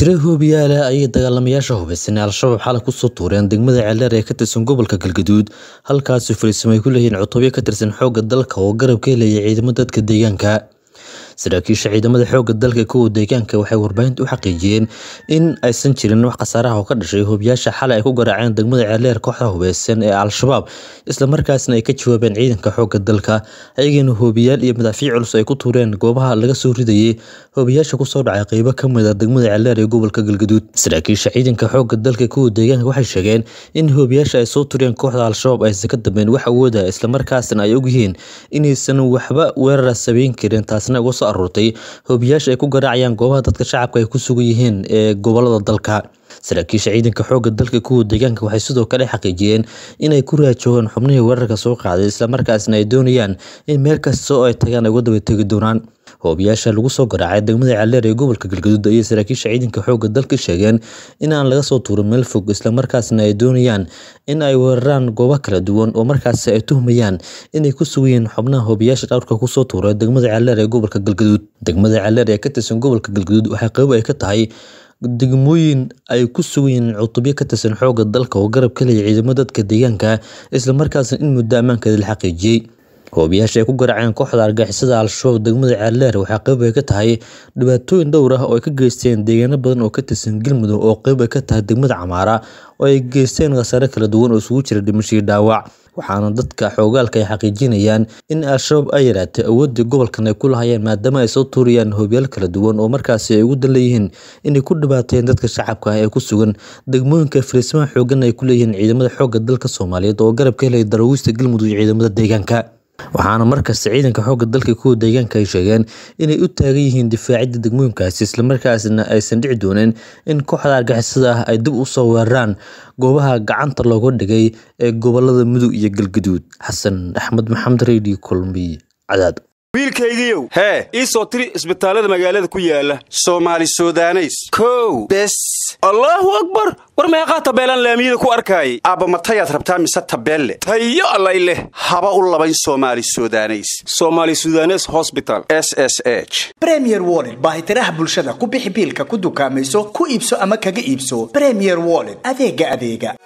tiro hoobiyaale ayay dagaalamayaasha hubaysan ee al-shabaab xalay kusoo tuureen degmada ceeldheer ee ka tirsan gobolka galgaduud halkaasi fariisimo ay ku leeyihiin cutubyo ka tirsan xoogga dalka oo garab ka helaya ciidamo dadka deegaanka saraakiisha ciidamada xooga dalka kuwa deegaanka waxay warbaahinta u xaqiijiyeen in aysan jirin wax khasaaraha oo ka dhashay hubiyaasha xalay ay ku garaaceen degmada ceeleer kooxda hubeysan ee al-shabaab islamarkaasna ay ka jawaabeen ciidanka xooga dalka ayageena hoobiyaal iyo madaafiic culus ay ku tuureen goobaha laga soo ridayay hoobiyaasha kusoo dhacay qeybo ka mid a ah degmada ceeleer ee gobolka galgaduud saraakiisha ciidanka xooga dalka kuwa deegaanka waxay sheegeen in hoobiyaasha ay soo tureen kooxda al-shabaab aysan ka dambeen wax awooda islamarkaasna ay ogyihiin inaysan waxba weerar sameyn karin taasna uga soo aruurtay hoobiyaasha ay ku garaacayaan goobaha dadka shacabka ay ku sugan yihiin ee gobollada dalka saraakiisha ciidanka xoogga dalka kuwa deegaanka waxay sidoo kale xaqiijiyeen inay ku raajoogaan xubnihii weerarka soo qaaday islamarkaasna ay doonayaan in meel kasta oo ay tagaan ay wadaba tegi doonaan hoobiyaasha lagu soo garaacay degmada calleer ee gobolka galgaduud ayay saraakiisha ciidanka xoogga dalka sheegeen in aan laga soo tuurin meel fog islamarkaasna ay doonayaan in ay weeraraan goobo kala duwan oo markaas ay tuhmayaan inay ku sugayeen xubnaha hoobiyaasha dhawrka kusoo tuuray degmada calleer ee gobolka galgaduud degmada calleer ee ka tirsan gobolka galgaduud waxaa qeyb ay ka tahay degmooyin ay ku sugan yihiin cutubyo ka tirsan xoogga dalka oo garab ka leh ciidamada dadka deegaanka isla markaasna in muddo ammaankeeda la xaqiijiyey koobiyaasha ay ku garaceen kooxda argagixisada al-shabaab degmada ceelleer waxaa qayb ay ka tahay dhibaatooyin dhowr ah oo ay ka geysteen deegaano badan oo ka tirsan galmudug oo qayb ay ka tahay degmada camaara oo ay geysteen khasaare kala duwan oo isugu jira dhimashii dhaawac waxaana dadka xoogaalka ay xaqiijinayaan in al-shabaab ay yaraatay awoodii gobolkan ay ku lahayeen maadaama ay soo tuurayaan hoobiyaal kala duwan oo markaasi ay ugu dan leeyihiin inay ku dhibaateen dadka shacabka ah ee ku sugan degmooyinka filiismaan xooggan ay ku leeyihiin ciidamada xoogga dalka soomaaliyeed oo garabka helaya daraawiista galmudug iyo ciidamada deegaanka waxaana markasta ciidanka xoogga dalka kuwa deegaanka ay sheegeen inay u taagan yihiin difaacidda degmooyinkaasi islamarkaasna aysan dhici dooneen in kooxda argixisada ah ay dib u soo weeraraan goobaha gacanta looga dhigay ee gobolada mudug iyo galgaduud xasan axmed maxamed radio kulmiy cadaad wiilkaygiiow hee ii soo tiri isbitaallada magaalada ku yaalla soomaali sudaneys kow bes allaahu akbar war meeqaa tabeelaan laamiyada ku arkaayay aabba matayaad rabtaa mise tabeelle tayo allay leh haba u labayn soomaali sudaneys somaali sudanes hosbital s s h bremier woled baahitiraha bulshada ku bixi biilka ku dukaamayso ku iibso ama kaga iibso bremier woled adeega adeega